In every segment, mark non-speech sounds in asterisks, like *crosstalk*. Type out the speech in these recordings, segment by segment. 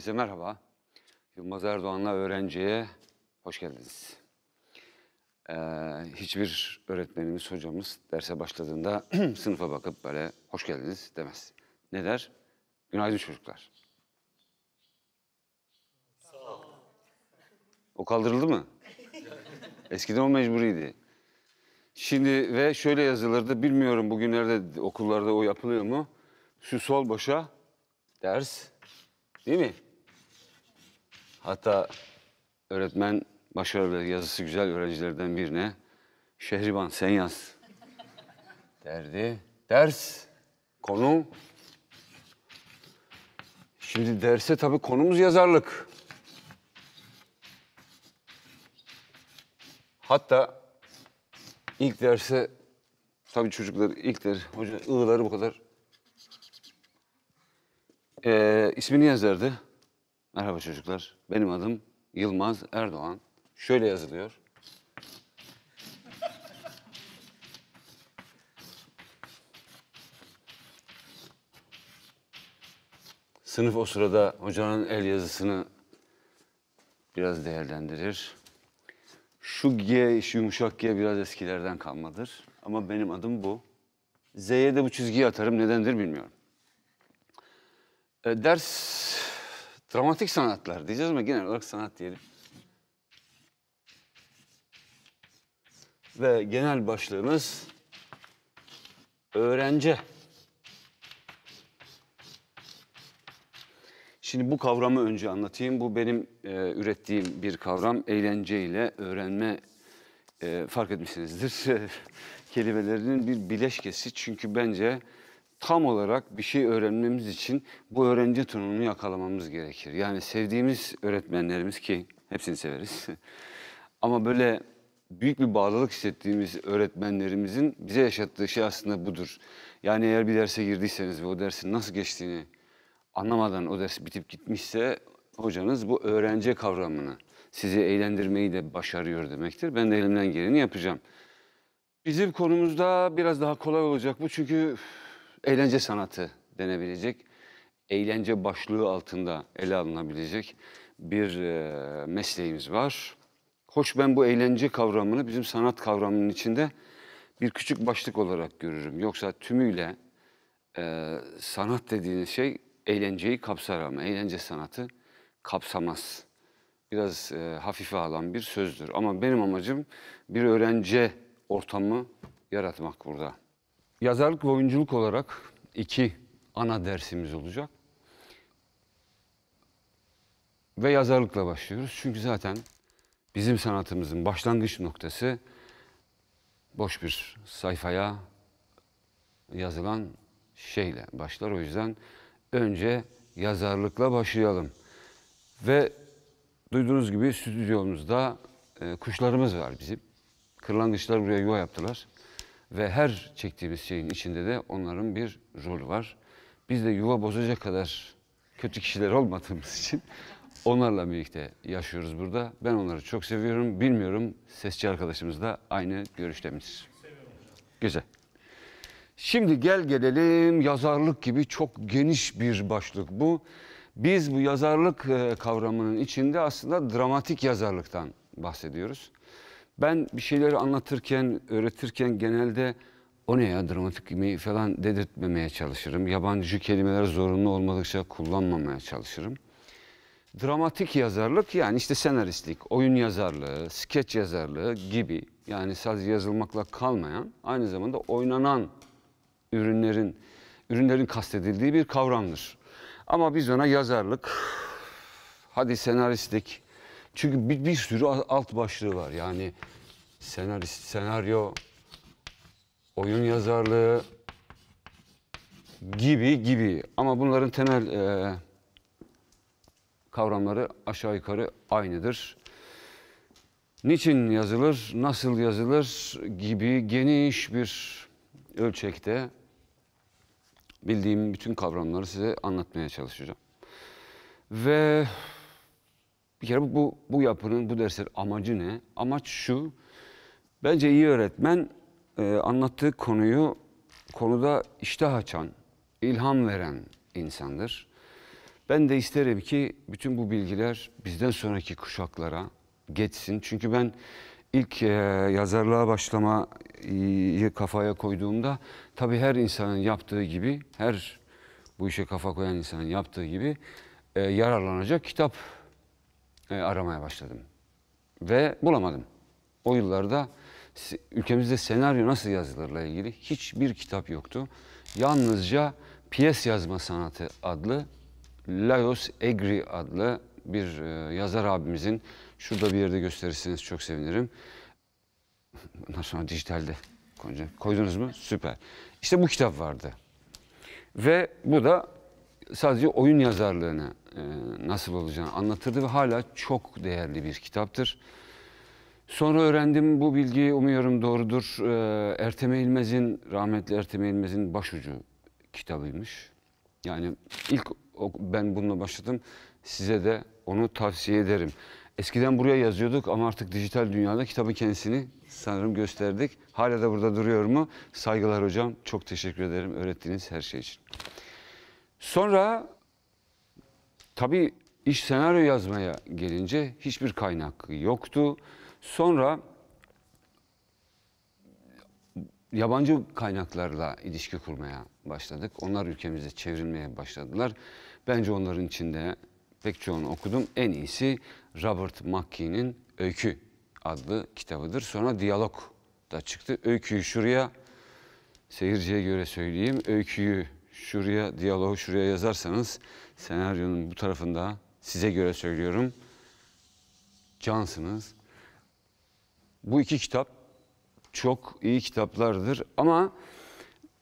Herkese merhaba. Yılmaz Erdoğan'la öğrenciye hoş geldiniz. Ee, hiçbir öğretmenimiz, hocamız derse başladığında *clears throat* sınıfa bakıp böyle hoş geldiniz demez. Ne der? Günaydın çocuklar. Sağ ol. O kaldırıldı mı? *laughs* Eskiden o mecburiydi. Şimdi ve şöyle yazılırdı, bilmiyorum bugünlerde okullarda o yapılıyor mu? Şu sol başa ders, değil mi? Hatta öğretmen başarılı yazısı güzel öğrencilerden birine Şehriban sen yaz derdi. Ders, konu. Şimdi derse tabii konumuz yazarlık. Hatta ilk derse tabii çocuklar ilk der hoca ığları bu kadar. Ee, ismini yazardı. Merhaba çocuklar. Benim adım Yılmaz Erdoğan. Şöyle yazılıyor. Sınıf o sırada hocanın el yazısını biraz değerlendirir. Şu G, şu yumuşak G biraz eskilerden kalmadır. Ama benim adım bu. Z'ye de bu çizgiyi atarım. Nedendir bilmiyorum. E, ders Dramatik sanatlar diyeceğiz ama genel olarak sanat diyelim. Ve genel başlığımız öğrenci. Şimdi bu kavramı önce anlatayım. Bu benim e, ürettiğim bir kavram. Eğlence ile öğrenme e, fark etmişsinizdir. *laughs* Kelimelerinin bir bileşkesi. Çünkü bence tam olarak bir şey öğrenmemiz için bu öğrenci tonunu yakalamamız gerekir. Yani sevdiğimiz öğretmenlerimiz ki hepsini severiz. *laughs* Ama böyle büyük bir bağlılık hissettiğimiz öğretmenlerimizin bize yaşattığı şey aslında budur. Yani eğer bir derse girdiyseniz ve o dersin nasıl geçtiğini anlamadan o ders bitip gitmişse hocanız bu öğrenci kavramını sizi eğlendirmeyi de başarıyor demektir. Ben de elimden geleni yapacağım. Bizim konumuzda biraz daha kolay olacak bu çünkü eğlence sanatı denebilecek, eğlence başlığı altında ele alınabilecek bir e, mesleğimiz var. Hoş ben bu eğlence kavramını bizim sanat kavramının içinde bir küçük başlık olarak görürüm. Yoksa tümüyle e, sanat dediğiniz şey eğlenceyi kapsar ama eğlence sanatı kapsamaz. Biraz e, hafife alan bir sözdür. Ama benim amacım bir öğrenci ortamı yaratmak burada. Yazarlık ve oyunculuk olarak iki ana dersimiz olacak. Ve yazarlıkla başlıyoruz. Çünkü zaten bizim sanatımızın başlangıç noktası boş bir sayfaya yazılan şeyle başlar. O yüzden önce yazarlıkla başlayalım. Ve duyduğunuz gibi stüdyomuzda e, kuşlarımız var bizim. Kırlangıçlar buraya yuva yaptılar. Ve her çektiğimiz şeyin içinde de onların bir rolü var. Biz de yuva bozacak kadar kötü kişiler olmadığımız için onlarla birlikte yaşıyoruz burada. Ben onları çok seviyorum. Bilmiyorum sesçi arkadaşımız da aynı görüşte miyiz? Güzel. Şimdi gel gelelim yazarlık gibi çok geniş bir başlık bu. Biz bu yazarlık e, kavramının içinde aslında dramatik yazarlıktan bahsediyoruz. Ben bir şeyleri anlatırken, öğretirken genelde o ne ya dramatik mi falan dedirtmemeye çalışırım. Yabancı kelimeler zorunlu olmadıkça kullanmamaya çalışırım. Dramatik yazarlık yani işte senaristlik, oyun yazarlığı, skeç yazarlığı gibi yani sadece yazılmakla kalmayan aynı zamanda oynanan ürünlerin ürünlerin kastedildiği bir kavramdır. Ama biz ona yazarlık, *sighs* hadi senaristlik, çünkü bir, bir sürü alt başlığı var. Yani senarist, senaryo, oyun yazarlığı gibi gibi. Ama bunların temel e, kavramları aşağı yukarı aynıdır. Niçin yazılır, nasıl yazılır gibi geniş bir ölçekte bildiğim bütün kavramları size anlatmaya çalışacağım. Ve bir kere bu, bu yapının, bu dersin amacı ne? Amaç şu, bence iyi öğretmen e, anlattığı konuyu konuda iştah açan, ilham veren insandır. Ben de isterim ki bütün bu bilgiler bizden sonraki kuşaklara geçsin. Çünkü ben ilk e, yazarlığa başlamayı kafaya koyduğumda tabii her insanın yaptığı gibi, her bu işe kafa koyan insanın yaptığı gibi e, yararlanacak kitap e, aramaya başladım. Ve bulamadım. O yıllarda ülkemizde senaryo nasıl yazılırla ilgili hiçbir kitap yoktu. Yalnızca piyes yazma sanatı adlı Laos Egri adlı bir e, yazar abimizin şurada bir yerde gösterirseniz çok sevinirim. Ondan sonra dijitalde koydunuz mu? Süper. İşte bu kitap vardı. Ve bu da sadece oyun yazarlığını e, nasıl olacağını anlatırdı ve hala çok değerli bir kitaptır. Sonra öğrendim bu bilgi umuyorum doğrudur. E, Erteme İlmez'in, rahmetli Erteme İlmez'in başucu kitabıymış. Yani ilk ben bununla başladım. Size de onu tavsiye ederim. Eskiden buraya yazıyorduk ama artık dijital dünyada kitabı kendisini sanırım gösterdik. Hala da burada duruyor mu? Saygılar hocam. Çok teşekkür ederim öğrettiğiniz her şey için. Sonra Tabii iş senaryo yazmaya gelince hiçbir kaynak yoktu. Sonra yabancı kaynaklarla ilişki kurmaya başladık. Onlar ülkemize çevrilmeye başladılar. Bence onların içinde pek çoğunu okudum. En iyisi Robert McKee'nin Öykü adlı kitabıdır. Sonra Diyalog da çıktı. Öyküyü şuraya seyirciye göre söyleyeyim. Öyküyü şuraya, diyaloğu şuraya yazarsanız senaryonun bu tarafında size göre söylüyorum. Cansınız. Bu iki kitap çok iyi kitaplardır ama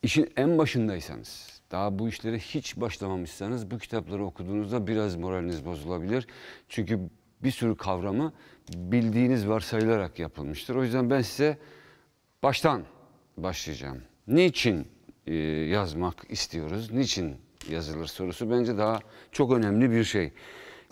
işin en başındaysanız, daha bu işlere hiç başlamamışsanız bu kitapları okuduğunuzda biraz moraliniz bozulabilir. Çünkü bir sürü kavramı bildiğiniz varsayılarak yapılmıştır. O yüzden ben size baştan başlayacağım. Niçin e, yazmak istiyoruz? Niçin yazılır sorusu bence daha çok önemli bir şey.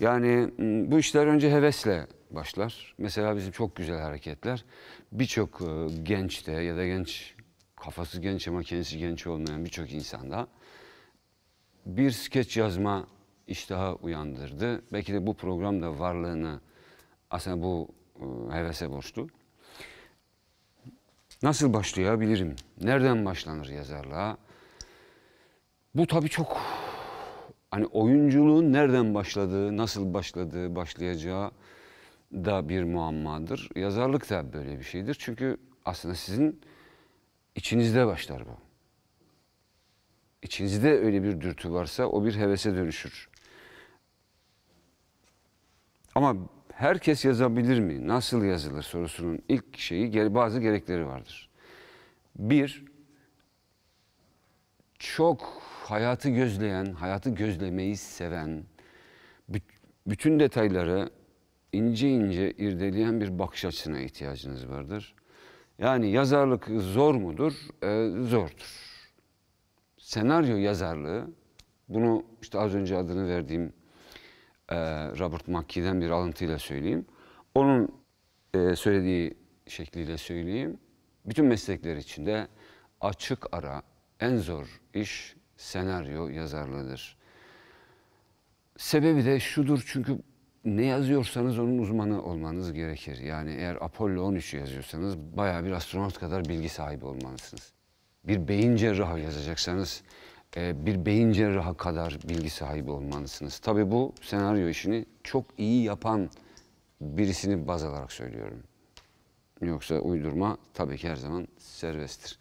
Yani ıı, bu işler önce hevesle başlar. Mesela bizim çok güzel hareketler birçok ıı, gençte ya da genç kafası genç ama kendisi genç olmayan birçok insanda bir skeç yazma iştaha uyandırdı. Belki de bu program da varlığını aslında bu ıı, hevese borçlu. Nasıl başlayabilirim? Nereden başlanır yazarlığa? Bu tabii çok hani oyunculuğun nereden başladığı, nasıl başladığı, başlayacağı da bir muammadır. Yazarlık da böyle bir şeydir. Çünkü aslında sizin içinizde başlar bu. İçinizde öyle bir dürtü varsa o bir hevese dönüşür. Ama herkes yazabilir mi? Nasıl yazılır sorusunun ilk şeyi bazı gerekleri vardır. Bir, çok hayatı gözleyen, hayatı gözlemeyi seven, bütün detayları ince ince irdeleyen bir bakış açısına ihtiyacınız vardır. Yani yazarlık zor mudur? Ee, zordur. Senaryo yazarlığı, bunu işte az önce adını verdiğim e, Robert McKee'den bir alıntıyla söyleyeyim. Onun e, söylediği şekliyle söyleyeyim. Bütün meslekler içinde açık ara en zor iş senaryo yazarlığıdır. Sebebi de şudur çünkü ne yazıyorsanız onun uzmanı olmanız gerekir. Yani eğer Apollo 13 yazıyorsanız bayağı bir astronot kadar bilgi sahibi olmalısınız. Bir beyin cerrahı yazacaksanız e, bir beyin cerrahı kadar bilgi sahibi olmalısınız. Tabii bu senaryo işini çok iyi yapan birisini baz alarak söylüyorum. Yoksa uydurma tabii ki her zaman serbesttir.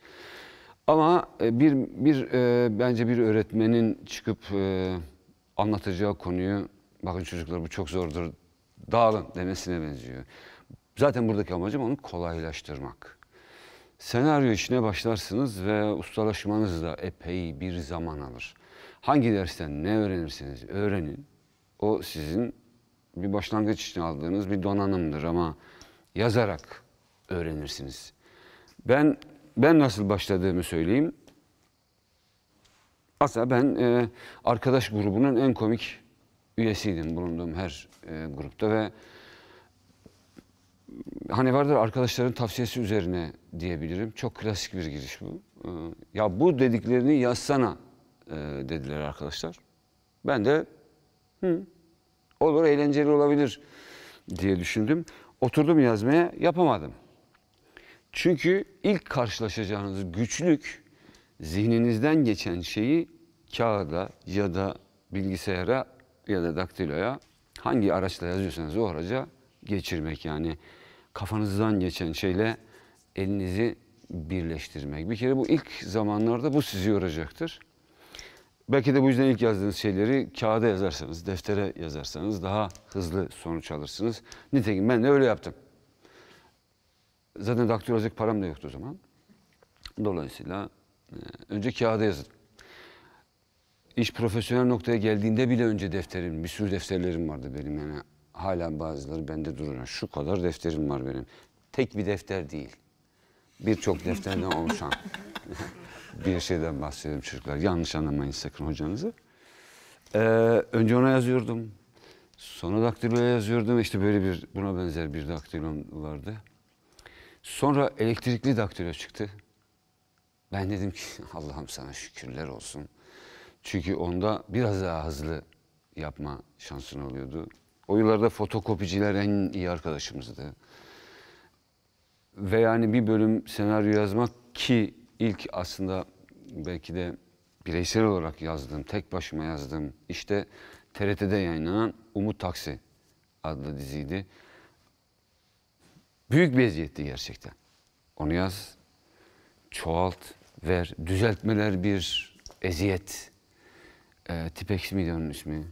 Ama e, bir bir e, bence bir öğretmenin çıkıp e, anlatacağı konuyu bakın çocuklar bu çok zordur dağılın demesine benziyor. Zaten buradaki amacım onu kolaylaştırmak. Senaryo işine başlarsınız ve ustalaşmanız da epey bir zaman alır. Hangi dersten ne öğrenirseniz öğrenin. O sizin bir başlangıç için aldığınız bir donanımdır ama yazarak öğrenirsiniz. Ben ben nasıl başladığımı söyleyeyim. Aslında ben e, arkadaş grubunun en komik üyesiydim bulunduğum her e, grupta ve hani vardır arkadaşların tavsiyesi üzerine diyebilirim. Çok klasik bir giriş bu. E, ya bu dediklerini yazsana e, dediler arkadaşlar. Ben de hı, olur eğlenceli olabilir diye düşündüm. Oturdum yazmaya yapamadım. Çünkü ilk karşılaşacağınız güçlük zihninizden geçen şeyi kağıda ya da bilgisayara ya da daktiloya hangi araçla yazıyorsanız o araca geçirmek yani kafanızdan geçen şeyle elinizi birleştirmek. Bir kere bu ilk zamanlarda bu sizi yoracaktır. Belki de bu yüzden ilk yazdığınız şeyleri kağıda yazarsanız, deftere yazarsanız daha hızlı sonuç alırsınız. Nitekim ben de öyle yaptım. Zaten daktilozek param da yoktu o zaman. Dolayısıyla e, önce kağıda yazdım. İş profesyonel noktaya geldiğinde bile önce defterim, bir sürü defterlerim vardı benim yani. Hala bazıları bende durur. Şu kadar defterim var benim. Tek bir defter değil. Birçok defterden oluşan *laughs* bir şeyden bahsediyorum çocuklar. Yanlış anlamayın sakın hocanızı. Ee, önce ona yazıyordum. Sonra daktiloya yazıyordum. İşte böyle bir buna benzer bir daktilom vardı. Sonra elektrikli daktilo çıktı. Ben dedim ki *laughs* Allah'ım sana şükürler olsun. Çünkü onda biraz daha hızlı yapma şansın oluyordu. O yıllarda fotokopiciler en iyi arkadaşımızdı. Ve yani bir bölüm senaryo yazmak ki ilk aslında belki de bireysel olarak yazdım tek başıma yazdım. İşte TRT'de yayınlanan Umut Taksi adlı diziydi. Büyük bir eziyetti gerçekten. Onu yaz, çoğalt, ver. Düzeltmeler bir eziyet. E, Tipex miydi onun ismi?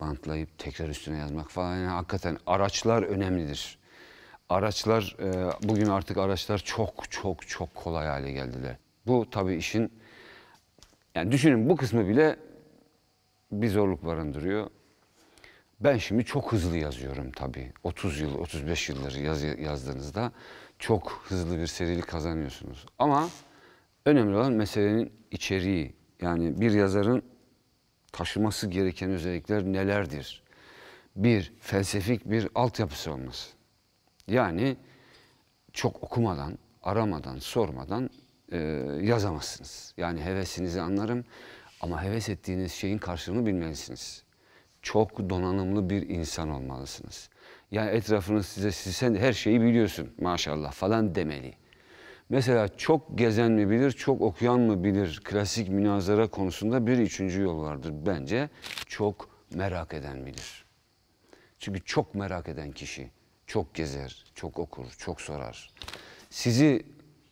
Bantlayıp tekrar üstüne yazmak falan. Yani hakikaten araçlar önemlidir. Araçlar, e, bugün artık araçlar çok çok çok kolay hale geldiler. Bu tabii işin, yani düşünün bu kısmı bile bir zorluk barındırıyor. Ben şimdi çok hızlı yazıyorum tabii. 30 yıl, 35 yılları yaz, yazdığınızda çok hızlı bir serilik kazanıyorsunuz. Ama önemli olan meselenin içeriği. Yani bir yazarın taşıması gereken özellikler nelerdir? Bir, felsefik bir altyapısı olması. Yani çok okumadan, aramadan, sormadan e, yazamazsınız. Yani hevesinizi anlarım ama heves ettiğiniz şeyin karşılığını bilmelisiniz çok donanımlı bir insan olmalısınız. Yani etrafınız size siz sen her şeyi biliyorsun maşallah falan demeli. Mesela çok gezen mi bilir, çok okuyan mı bilir klasik münazara konusunda bir üçüncü yol vardır bence. Çok merak eden bilir. Çünkü çok merak eden kişi çok gezer, çok okur, çok sorar. Sizi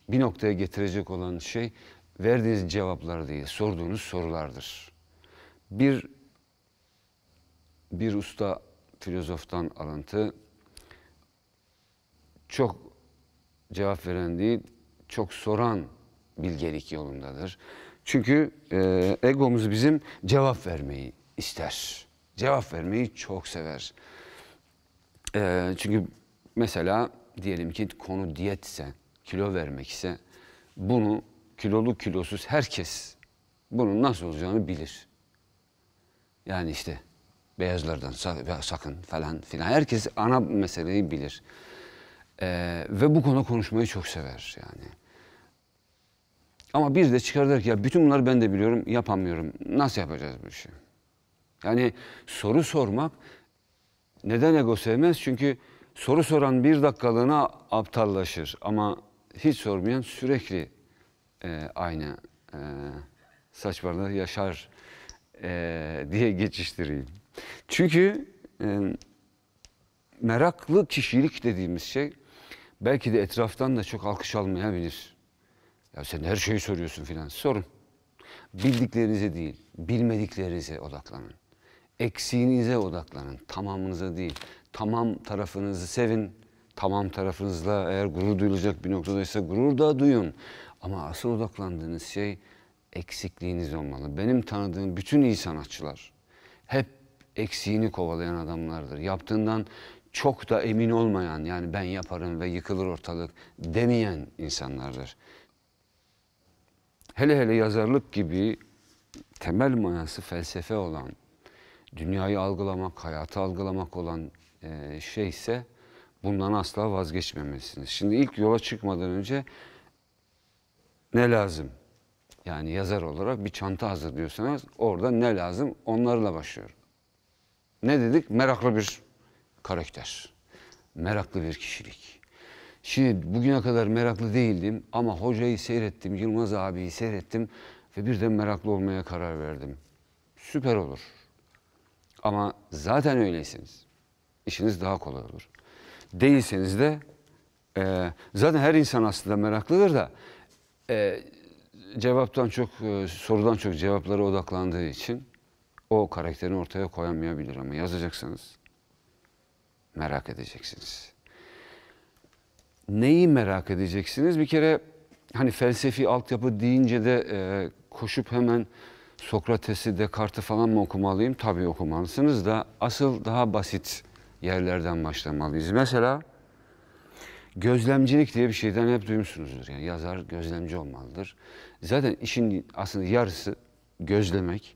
bir noktaya getirecek olan şey verdiğiniz cevaplar değil, sorduğunuz sorulardır. Bir bir usta filozoftan alıntı. Çok cevap veren değil, çok soran bilgelik yolundadır. Çünkü e, egomuz bizim cevap vermeyi ister. Cevap vermeyi çok sever. E, çünkü mesela diyelim ki konu diyetse, kilo vermek ise bunu kilolu kilosuz herkes bunun nasıl olacağını bilir. Yani işte beyazlardan sakın falan filan. Herkes ana meseleyi bilir. Ee, ve bu konu konuşmayı çok sever yani. Ama bir de çıkar der ki ya bütün bunları ben de biliyorum, yapamıyorum. Nasıl yapacağız bu işi? Yani soru sormak neden ego sevmez? Çünkü soru soran bir dakikalığına aptallaşır. Ama hiç sormayan sürekli e, aynı e, saçmalığı yaşar e, diye geçiştireyim. Çünkü e, meraklı kişilik dediğimiz şey belki de etraftan da çok alkış almayabilir. Ya sen her şeyi soruyorsun filan. Sorun. Bildiklerinize değil, bilmediklerinize odaklanın. Eksiğinize odaklanın, tamamınıza değil. Tamam tarafınızı sevin, tamam tarafınızla eğer gurur duyulacak bir noktadaysa gurur da duyun. Ama asıl odaklandığınız şey eksikliğiniz olmalı. Benim tanıdığım bütün iyi sanatçılar hep eksiğini kovalayan adamlardır. Yaptığından çok da emin olmayan yani ben yaparım ve yıkılır ortalık demeyen insanlardır. Hele hele yazarlık gibi temel manası felsefe olan, dünyayı algılamak, hayatı algılamak olan e, şey ise bundan asla vazgeçmemelisiniz. Şimdi ilk yola çıkmadan önce ne lazım? Yani yazar olarak bir çanta hazırlıyorsanız orada ne lazım onlarla başlıyorum ne dedik? Meraklı bir karakter. Meraklı bir kişilik. Şimdi bugüne kadar meraklı değildim ama hocayı seyrettim, Yılmaz abiyi seyrettim ve birden meraklı olmaya karar verdim. Süper olur. Ama zaten öyleyseniz işiniz daha kolay olur. Değilseniz de e, zaten her insan aslında meraklıdır da e, cevaptan çok, e, sorudan çok cevaplara odaklandığı için o karakterini ortaya koyamayabilir ama yazacaksanız merak edeceksiniz. Neyi merak edeceksiniz? Bir kere hani felsefi altyapı deyince de e, koşup hemen Sokrates'i, Descartes'i falan mı okumalıyım? Tabii okumalısınız da asıl daha basit yerlerden başlamalıyız. Mesela gözlemcilik diye bir şeyden hep duymuşsunuzdur. Yani yazar gözlemci olmalıdır. Zaten işin aslında yarısı gözlemek,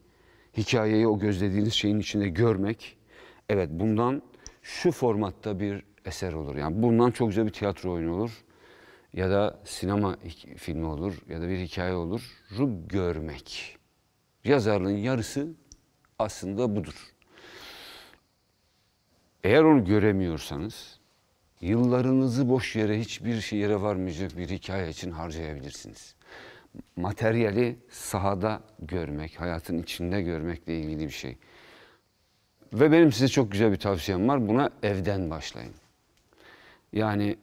hikayeyi o gözlediğiniz şeyin içinde görmek, evet bundan şu formatta bir eser olur. Yani bundan çok güzel bir tiyatro oyunu olur ya da sinema filmi olur ya da bir hikaye olur. Ru görmek. Yazarlığın yarısı aslında budur. Eğer onu göremiyorsanız yıllarınızı boş yere hiçbir şey yere varmayacak bir hikaye için harcayabilirsiniz materyali sahada görmek, hayatın içinde görmekle ilgili bir şey. Ve benim size çok güzel bir tavsiyem var. Buna evden başlayın. Yani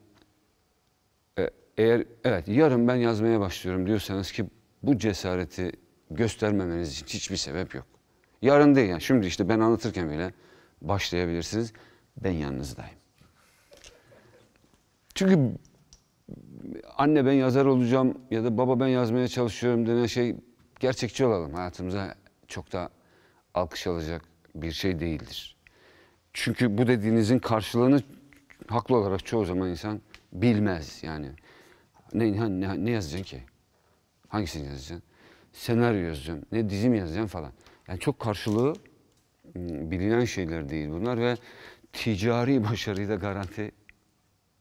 e, eğer evet yarın ben yazmaya başlıyorum diyorsanız ki bu cesareti göstermemeniz için hiçbir sebep yok. Yarın değil yani şimdi işte ben anlatırken bile başlayabilirsiniz. Ben yanınızdayım. Çünkü anne ben yazar olacağım ya da baba ben yazmaya çalışıyorum denen şey gerçekçi olalım. Hayatımıza çok da alkış alacak bir şey değildir. Çünkü bu dediğinizin karşılığını haklı olarak çoğu zaman insan bilmez yani. Ne, ne, ne yazacaksın ki? Hangisini yazacaksın? Senaryo yazacağım, ne dizim yazacağım falan. Yani çok karşılığı ıı, bilinen şeyler değil bunlar ve ticari başarıyı da garanti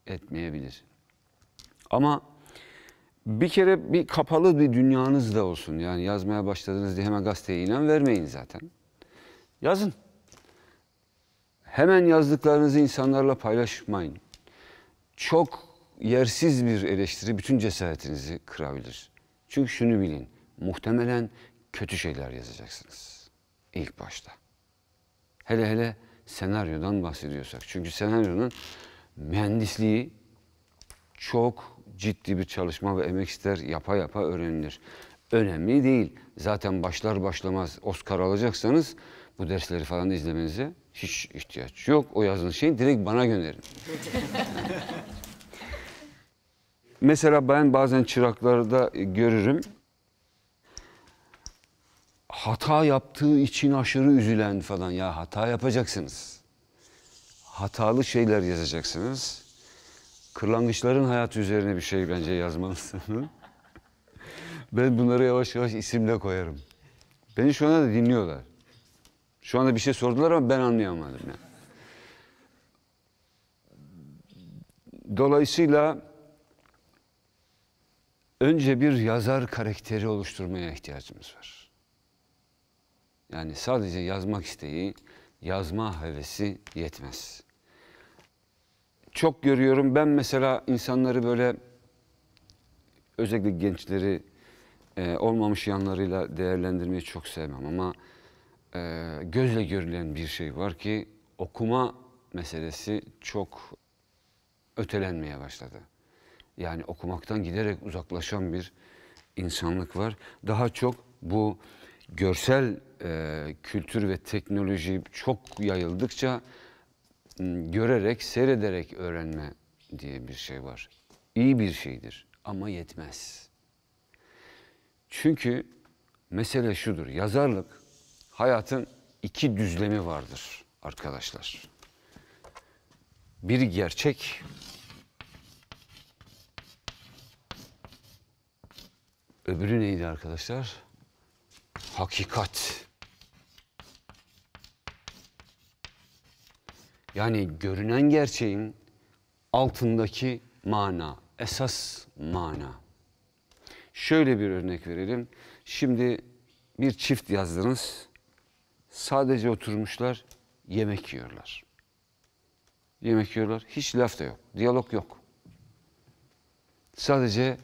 etmeyebilir. Ama bir kere bir kapalı bir dünyanız da olsun. Yani yazmaya başladınız diye hemen gazeteye inan vermeyin zaten. Yazın. Hemen yazdıklarınızı insanlarla paylaşmayın. Çok yersiz bir eleştiri bütün cesaretinizi kırabilir. Çünkü şunu bilin, muhtemelen kötü şeyler yazacaksınız ilk başta. Hele hele senaryodan bahsediyorsak. Çünkü senaryonun mühendisliği çok ciddi bir çalışma ve emek ister, yapa yapa öğrenilir. Önemli değil. Zaten başlar başlamaz Oscar alacaksanız bu dersleri falan izlemenize hiç ihtiyaç yok. O yazdığınız şeyi direkt bana gönderin. *laughs* Mesela ben bazen çıraklarda e, görürüm. Hata yaptığı için aşırı üzülen falan. Ya hata yapacaksınız. Hatalı şeyler yazacaksınız kırlangıçların hayatı üzerine bir şey bence yazmalısın. *laughs* ben bunları yavaş yavaş isimle koyarım. Beni şu anda da dinliyorlar. Şu anda bir şey sordular ama ben anlayamadım yani. Dolayısıyla önce bir yazar karakteri oluşturmaya ihtiyacımız var. Yani sadece yazmak isteği, yazma hevesi yetmez çok görüyorum. Ben mesela insanları böyle özellikle gençleri e, olmamış yanlarıyla değerlendirmeyi çok sevmem ama e, gözle görülen bir şey var ki okuma meselesi çok ötelenmeye başladı. Yani okumaktan giderek uzaklaşan bir insanlık var. Daha çok bu görsel e, kültür ve teknoloji çok yayıldıkça Iı, görerek, seyrederek öğrenme diye bir şey var. İyi bir şeydir ama yetmez. Çünkü mesele şudur. Yazarlık hayatın iki düzlemi vardır arkadaşlar. Bir gerçek öbürü neydi arkadaşlar? Hakikat. Yani görünen gerçeğin altındaki mana, esas mana. Şöyle bir örnek verelim. Şimdi bir çift yazdınız. Sadece oturmuşlar, yemek yiyorlar. Yemek yiyorlar, hiç laf da yok, diyalog yok. Sadece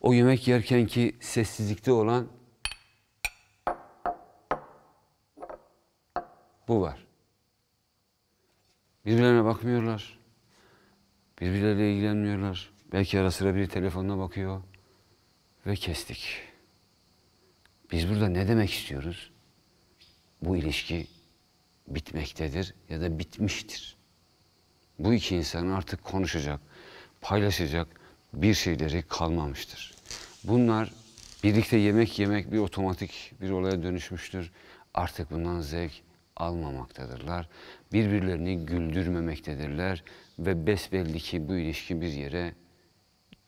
o yemek yerken ki sessizlikte olan bu var. Birbirlerine bakmıyorlar. Birbirleriyle ilgilenmiyorlar. Belki ara sıra biri telefonuna bakıyor. Ve kestik. Biz burada ne demek istiyoruz? Bu ilişki bitmektedir ya da bitmiştir. Bu iki insan artık konuşacak, paylaşacak bir şeyleri kalmamıştır. Bunlar birlikte yemek yemek bir otomatik bir olaya dönüşmüştür. Artık bundan zevk almamaktadırlar. Birbirlerini güldürmemektedirler ve besbelli ki bu ilişki bir yere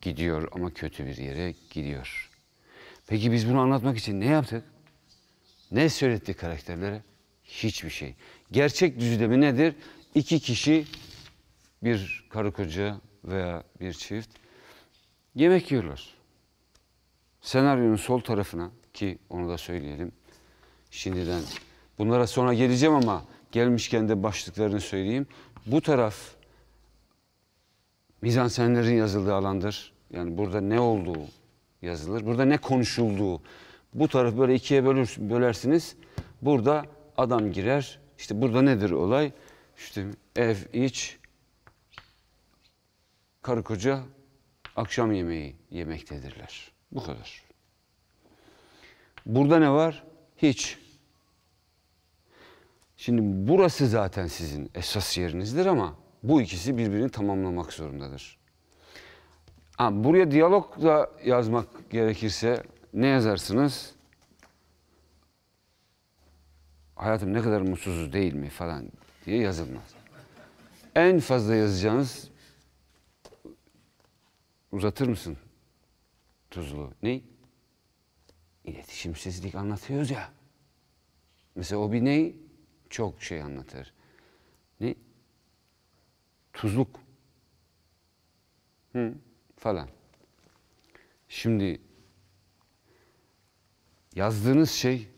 gidiyor ama kötü bir yere gidiyor. Peki biz bunu anlatmak için ne yaptık? Ne söylettik karakterlere? Hiçbir şey. Gerçek düzlemi nedir? İki kişi, bir karı koca veya bir çift yemek yiyorlar. Senaryonun sol tarafına ki onu da söyleyelim. Şimdiden Bunlara sonra geleceğim ama gelmişken de başlıklarını söyleyeyim. Bu taraf mizansenlerin yazıldığı alandır. Yani burada ne olduğu yazılır. Burada ne konuşulduğu. Bu taraf böyle ikiye bölür, bölersiniz. Burada adam girer. İşte burada nedir olay? İşte ev, iç, karı koca akşam yemeği yemektedirler. Bu kadar. Burada ne var? Hiç. Şimdi burası zaten sizin esas yerinizdir ama bu ikisi birbirini tamamlamak zorundadır. Ha, buraya diyalog da yazmak gerekirse ne yazarsınız? Hayatım ne kadar mutsuzuz değil mi falan diye yazılmaz. En fazla yazacağınız uzatır mısın? Tuzlu. Ne? İletişimsizlik anlatıyoruz ya. Mesela o bir ney? çok şey anlatır. Ne? Tuzluk. Hı, falan. Şimdi yazdığınız şey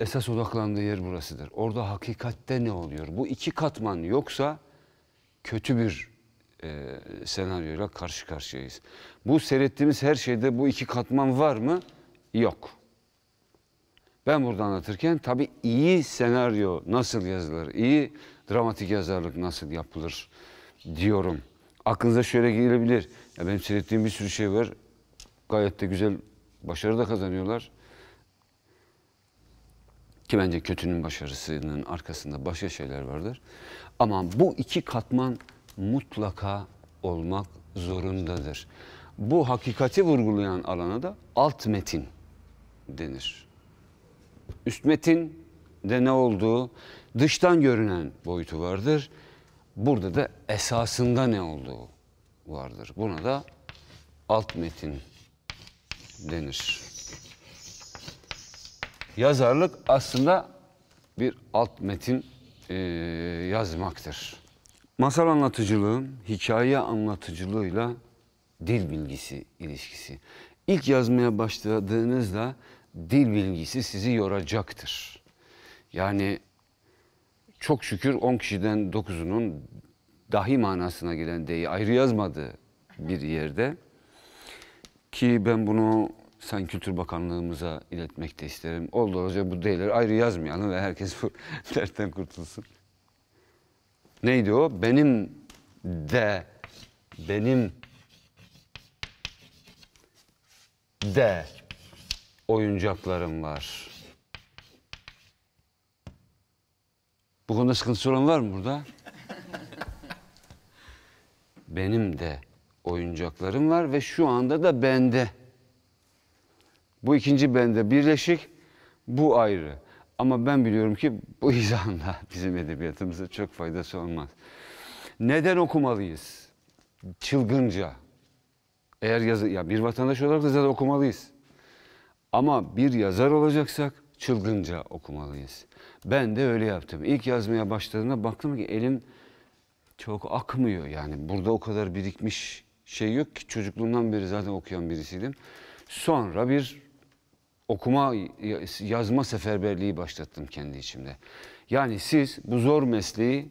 esas odaklandığı yer burasıdır. Orada hakikatte ne oluyor? Bu iki katman yoksa kötü bir e, senaryoyla karşı karşıyayız. Bu seyrettiğimiz her şeyde bu iki katman var mı? Yok. Ben burada anlatırken tabii iyi senaryo nasıl yazılır, iyi dramatik yazarlık nasıl yapılır diyorum. Aklınıza şöyle gelebilir. Ya benim seyrettiğim bir sürü şey var. Gayet de güzel başarı da kazanıyorlar. Ki bence kötünün başarısının arkasında başka şeyler vardır. Ama bu iki katman mutlaka olmak zorundadır. Bu hakikati vurgulayan alana da alt metin denir üst metin de ne olduğu, dıştan görünen boyutu vardır. Burada da esasında ne olduğu vardır. Buna da alt metin denir. Yazarlık aslında bir alt metin e, yazmaktır. Masal anlatıcılığın hikaye anlatıcılığıyla dil bilgisi ilişkisi. İlk yazmaya başladığınızda dil bilgisi sizi yoracaktır. Yani çok şükür 10 kişiden 9'unun dahi manasına gelen deyi ayrı yazmadığı bir yerde ki ben bunu Sayın Kültür Bakanlığımıza iletmek de isterim. Oldu hoca bu değiller ayrı yazmayalım ve herkes bu *laughs* dertten kurtulsun. Neydi o? Benim de benim de oyuncaklarım var. Bu konuda sıkıntı olan var mı burada? Benim de oyuncaklarım var ve şu anda da bende. Bu ikinci bende birleşik, bu ayrı. Ama ben biliyorum ki bu *laughs* izahında bizim edebiyatımıza çok faydası olmaz. Neden okumalıyız? Çılgınca. Eğer yazı, ya bir vatandaş olarak da zaten okumalıyız. Ama bir yazar olacaksak çılgınca okumalıyız. Ben de öyle yaptım. İlk yazmaya başladığımda baktım ki elim çok akmıyor. Yani burada o kadar birikmiş şey yok ki çocukluğumdan beri zaten okuyan birisiydim. Sonra bir okuma yazma seferberliği başlattım kendi içimde. Yani siz bu zor mesleği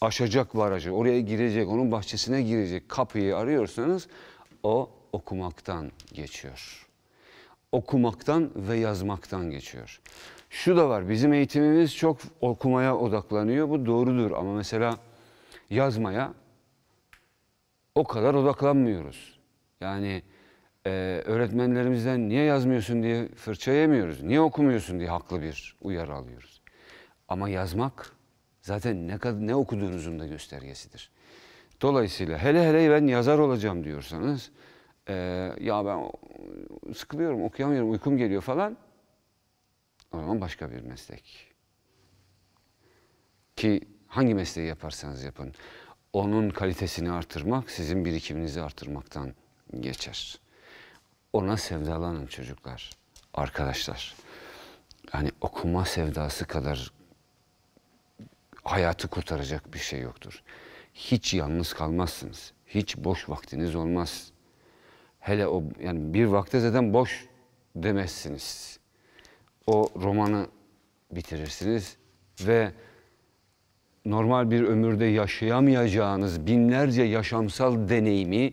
aşacak barajı, oraya girecek, onun bahçesine girecek kapıyı arıyorsanız o okumaktan geçiyor okumaktan ve yazmaktan geçiyor. Şu da var, bizim eğitimimiz çok okumaya odaklanıyor. Bu doğrudur ama mesela yazmaya o kadar odaklanmıyoruz. Yani e, öğretmenlerimizden niye yazmıyorsun diye fırça yemiyoruz. Niye okumuyorsun diye haklı bir uyarı alıyoruz. Ama yazmak zaten ne, ne okuduğunuzun da göstergesidir. Dolayısıyla hele hele ben yazar olacağım diyorsanız e, ya ben sıkılıyorum, okuyamıyorum, uykum geliyor falan. O zaman başka bir meslek. Ki hangi mesleği yaparsanız yapın, onun kalitesini artırmak sizin birikiminizi artırmaktan geçer. Ona sevdalanın çocuklar, arkadaşlar. Yani okuma sevdası kadar hayatı kurtaracak bir şey yoktur. Hiç yalnız kalmazsınız. Hiç boş vaktiniz olmaz. Hele o yani bir vakte zaten boş demezsiniz. O romanı bitirirsiniz ve normal bir ömürde yaşayamayacağınız binlerce yaşamsal deneyimi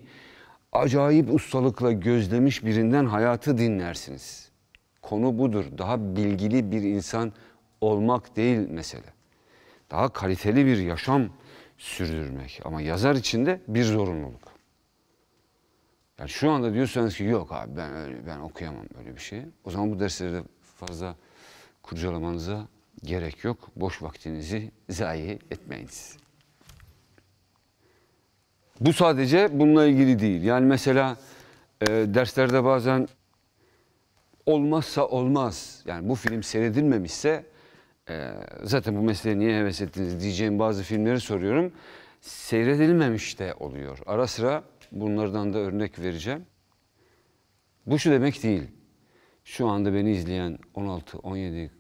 acayip ustalıkla gözlemiş birinden hayatı dinlersiniz. Konu budur. Daha bilgili bir insan olmak değil mesele. Daha kaliteli bir yaşam sürdürmek ama yazar için de bir zorunluluk. Yani şu anda diyorsanız ki yok abi ben öyle ben okuyamam böyle bir şey. O zaman bu dersleri de fazla kurcalamanıza gerek yok. Boş vaktinizi zayi etmeyiniz. Bu sadece bununla ilgili değil. Yani mesela e, derslerde bazen olmazsa olmaz. Yani bu film seyredilmemişse e, zaten bu mesleğe niye heves ettiniz diyeceğim bazı filmleri soruyorum. Seyredilmemiş de oluyor. Ara sıra Bunlardan da örnek vereceğim. Bu şu demek değil. Şu anda beni izleyen 16, 17,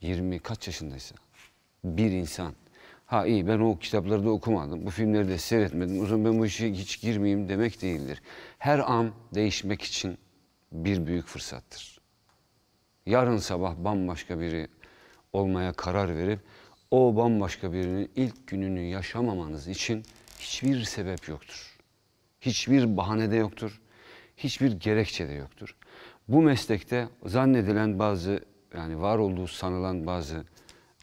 20 kaç yaşındaysa bir insan. Ha iyi ben o kitapları da okumadım, bu filmleri de seyretmedim, uzun ben bu işe hiç girmeyeyim demek değildir. Her an değişmek için bir büyük fırsattır. Yarın sabah bambaşka biri olmaya karar verip o bambaşka birinin ilk gününü yaşamamanız için hiçbir sebep yoktur. Hiçbir bahanede yoktur. Hiçbir gerekçe de yoktur. Bu meslekte zannedilen bazı yani var olduğu sanılan bazı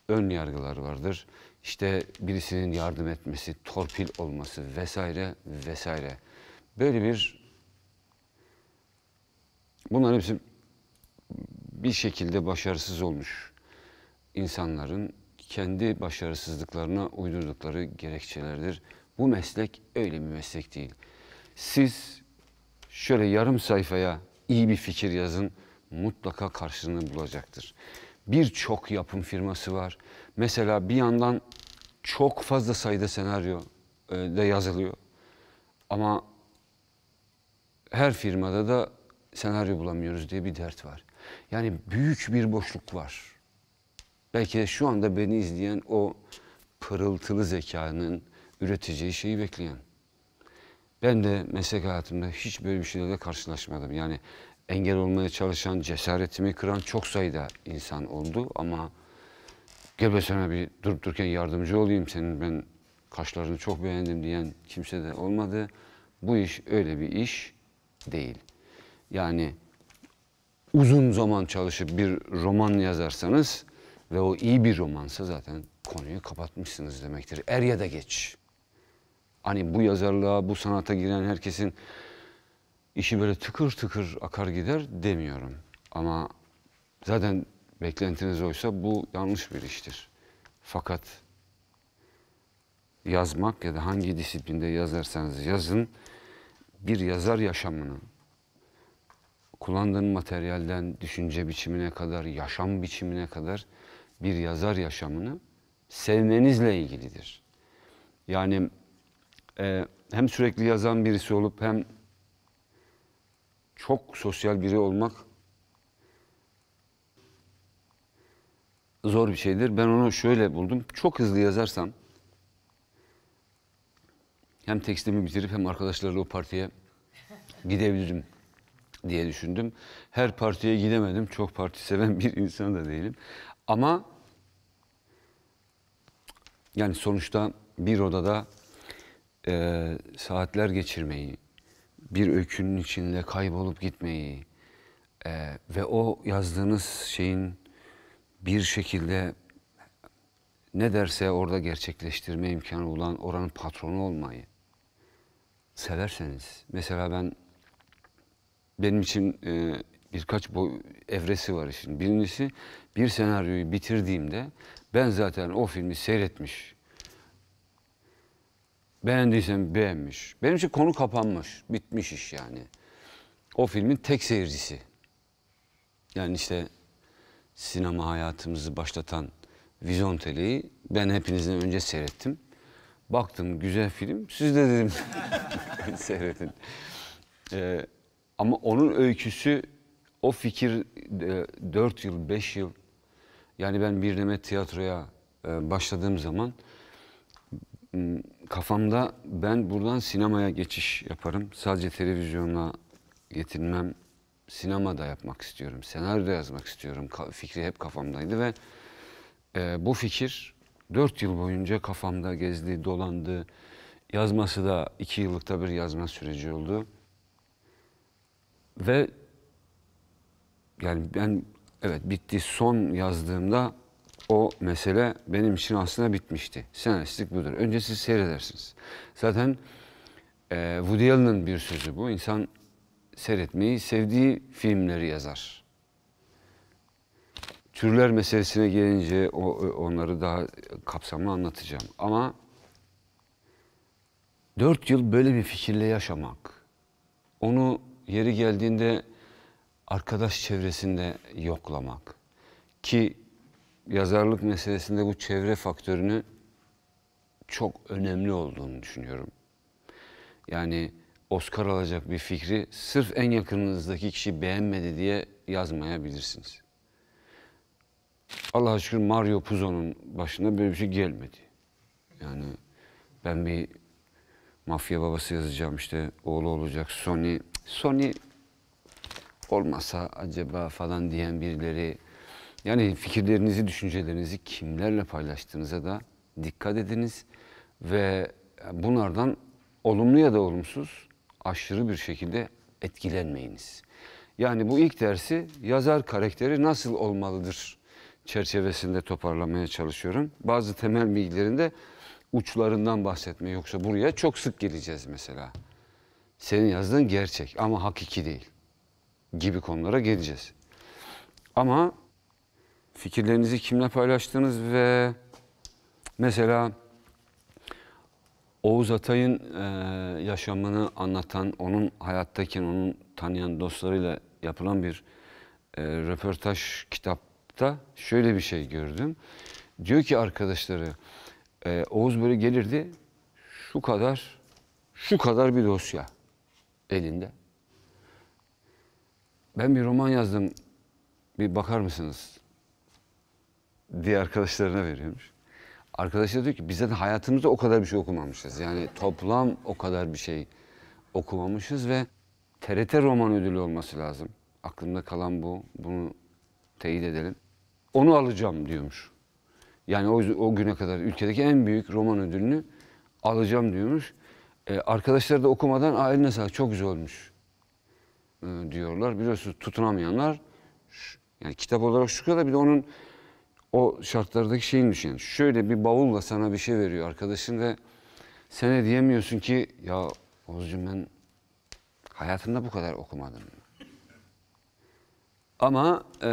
ön yargılar vardır. İşte birisinin yardım etmesi, torpil olması vesaire vesaire. Böyle bir bunların hepsi bir şekilde başarısız olmuş insanların kendi başarısızlıklarına uydurdukları gerekçelerdir. Bu meslek öyle bir meslek değil. Siz şöyle yarım sayfaya iyi bir fikir yazın mutlaka karşılığını bulacaktır. Birçok yapım firması var. Mesela bir yandan çok fazla sayıda senaryo e, da yazılıyor. Ama her firmada da senaryo bulamıyoruz diye bir dert var. Yani büyük bir boşluk var. Belki de şu anda beni izleyen o pırıltılı zekanın üreteceği şeyi bekleyen. Ben de meslek hayatımda hiç böyle bir şeyle karşılaşmadım. Yani engel olmaya çalışan, cesaretimi kıran çok sayıda insan oldu ama gel be sana bir durup dururken yardımcı olayım senin ben kaşlarını çok beğendim diyen kimse de olmadı. Bu iş öyle bir iş değil. Yani uzun zaman çalışıp bir roman yazarsanız ve o iyi bir romansa zaten konuyu kapatmışsınız demektir. Er ya da geç hani bu yazarlığa, bu sanata giren herkesin işi böyle tıkır tıkır akar gider demiyorum. Ama zaten beklentiniz oysa bu yanlış bir iştir. Fakat yazmak ya da hangi disiplinde yazarsanız yazın bir yazar yaşamını kullandığın materyalden düşünce biçimine kadar, yaşam biçimine kadar bir yazar yaşamını sevmenizle ilgilidir. Yani e, hem sürekli yazan birisi olup hem çok sosyal biri olmak zor bir şeydir. Ben onu şöyle buldum. Çok hızlı yazarsan hem tekstimi bitirip hem arkadaşlarla o partiye gidebilirim diye düşündüm. Her partiye gidemedim. Çok parti seven bir insan da değilim. Ama yani sonuçta bir odada e, saatler geçirmeyi, bir öykünün içinde kaybolup gitmeyi e, ve o yazdığınız şeyin bir şekilde ne derse orada gerçekleştirme imkanı olan oranın patronu olmayı severseniz. Mesela ben benim için e, birkaç bu evresi var işin. Birincisi bir senaryoyu bitirdiğimde ben zaten o filmi seyretmiş Beğendiysen beğenmiş. Benim için konu kapanmış. Bitmiş iş yani. O filmin tek seyircisi. Yani işte sinema hayatımızı başlatan Vizontele'yi ben hepinizden önce seyrettim. Baktım güzel film, siz de dedim *laughs* seyredin. Ee, ama onun öyküsü, o fikir e, dört yıl, beş yıl... Yani ben bir Demet Tiyatro'ya e, başladığım zaman Hmm, kafamda ben buradan sinemaya geçiş yaparım. Sadece televizyona yetinmem. Sinema da yapmak istiyorum. Senaryo da yazmak istiyorum. Fikri hep kafamdaydı ve e, bu fikir dört yıl boyunca kafamda gezdi, dolandı. Yazması da iki yıllıkta bir yazma süreci oldu. Ve yani ben evet bitti son yazdığımda o mesele benim için aslında bitmişti. Senaristlik budur. Önce siz seyredersiniz. Zaten e, Woody Allen'ın bir sözü bu. İnsan seyretmeyi sevdiği filmleri yazar. Türler meselesine gelince o, e, onları daha kapsamlı anlatacağım. Ama dört yıl böyle bir fikirle yaşamak, onu yeri geldiğinde arkadaş çevresinde yoklamak ki yazarlık meselesinde bu çevre faktörünü çok önemli olduğunu düşünüyorum. Yani Oscar alacak bir fikri sırf en yakınınızdaki kişi beğenmedi diye yazmayabilirsiniz. Allah'a şükür Mario Puzo'nun başına böyle bir şey gelmedi. Yani ben bir mafya babası yazacağım işte oğlu olacak Sony. Sony olmasa acaba falan diyen birileri yani fikirlerinizi, düşüncelerinizi kimlerle paylaştığınıza da dikkat ediniz ve bunlardan olumlu ya da olumsuz aşırı bir şekilde etkilenmeyiniz. Yani bu ilk dersi yazar karakteri nasıl olmalıdır çerçevesinde toparlamaya çalışıyorum. Bazı temel bilgilerinde uçlarından bahsetme yoksa buraya çok sık geleceğiz mesela. Senin yazdığın gerçek ama hakiki değil gibi konulara geleceğiz. Ama fikirlerinizi kimle paylaştınız ve mesela Oğuz Atay'ın e, yaşamını anlatan, onun hayattayken onun tanıyan dostlarıyla yapılan bir e, röportaj kitapta şöyle bir şey gördüm. Diyor ki arkadaşları, e, Oğuz böyle gelirdi, şu kadar, şu kadar bir dosya elinde. Ben bir roman yazdım, bir bakar mısınız diye arkadaşlarına veriyormuş. Arkadaşlar diyor ki biz zaten hayatımızda o kadar bir şey okumamışız. Yani toplam o kadar bir şey okumamışız ve TRT roman ödülü olması lazım. Aklımda kalan bu. Bunu teyit edelim. Onu alacağım diyormuş. Yani o, o güne kadar ülkedeki en büyük roman ödülünü alacağım diyormuş. Ee, arkadaşlar da okumadan Aa, eline sağlık çok güzel olmuş ee, diyorlar. Biliyorsunuz tutunamayanlar yani kitap olarak şu kadar bir de onun o şartlardaki şeyin düşen. Şöyle bir bavulla sana bir şey veriyor arkadaşın ve sen de diyemiyorsun ki ya Oğuzcum ben hayatımda bu kadar okumadım. Ama e,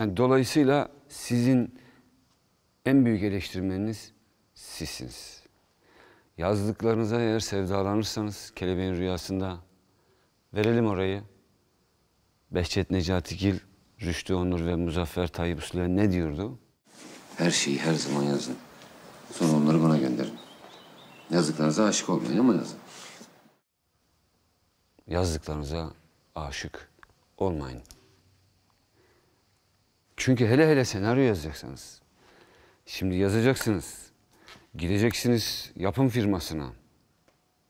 yani dolayısıyla sizin en büyük eleştirmeniz sizsiniz. Yazdıklarınıza eğer sevdalanırsanız Kelebeğin Rüyası'nda verelim orayı. Behçet Necati Gil Rüştü Onur ve Muzaffer Tayyip Uslu'ya ne diyordu? Her şeyi her zaman yazın. Sonra onları bana gönderin. Yazdıklarınıza aşık olmayın ama yazın. Yazdıklarınıza aşık olmayın. Çünkü hele hele senaryo yazacaksınız. Şimdi yazacaksınız. Gideceksiniz yapım firmasına.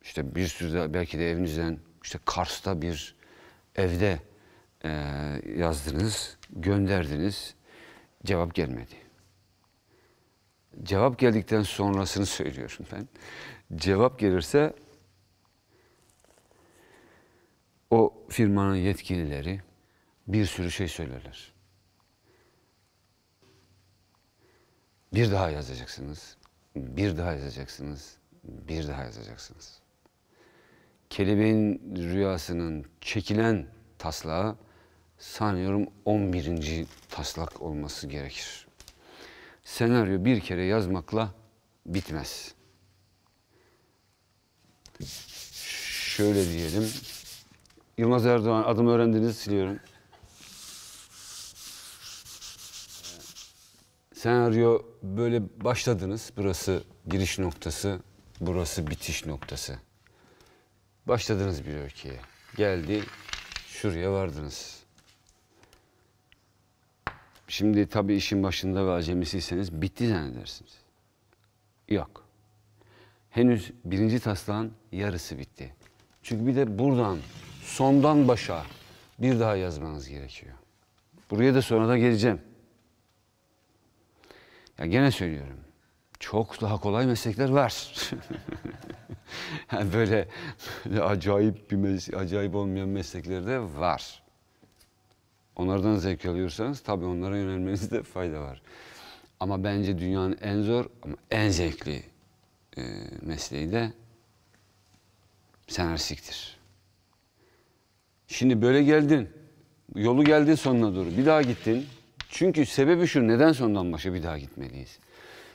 İşte bir sürü de belki de evinizden, işte Kars'ta bir evde e, yazdınız, gönderdiniz. Cevap gelmedi. Cevap geldikten sonrasını söylüyorum ben. Cevap gelirse o firmanın yetkilileri bir sürü şey söylerler. Bir daha yazacaksınız, bir daha yazacaksınız, bir daha yazacaksınız. Kelebeğin rüyasının çekilen taslağı sanıyorum 11. taslak olması gerekir. Senaryo bir kere yazmakla bitmez. Şöyle diyelim. Yılmaz Erdoğan adımı öğrendiniz siliyorum. Senaryo böyle başladınız. Burası giriş noktası, burası bitiş noktası. Başladınız bir öyküye. Geldi, şuraya vardınız. Şimdi tabii işin başında ve acemisiyseniz bitti zannedersiniz. Yok. Henüz birinci taslağın yarısı bitti. Çünkü bir de buradan, sondan başa bir daha yazmanız gerekiyor. Buraya da sonra da geleceğim. Ya gene söylüyorum. Çok daha kolay meslekler var. *laughs* böyle, böyle *laughs* acayip bir acayip olmayan meslekler de var onlardan zevk alıyorsanız tabii onlara yönelmenizde *laughs* fayda var. Ama bence dünyanın en zor ama en zevkli e, mesleği de senaristliktir. Şimdi böyle geldin, yolu geldin sonuna doğru, bir daha gittin. Çünkü sebebi şu, neden sondan başa bir daha gitmeliyiz?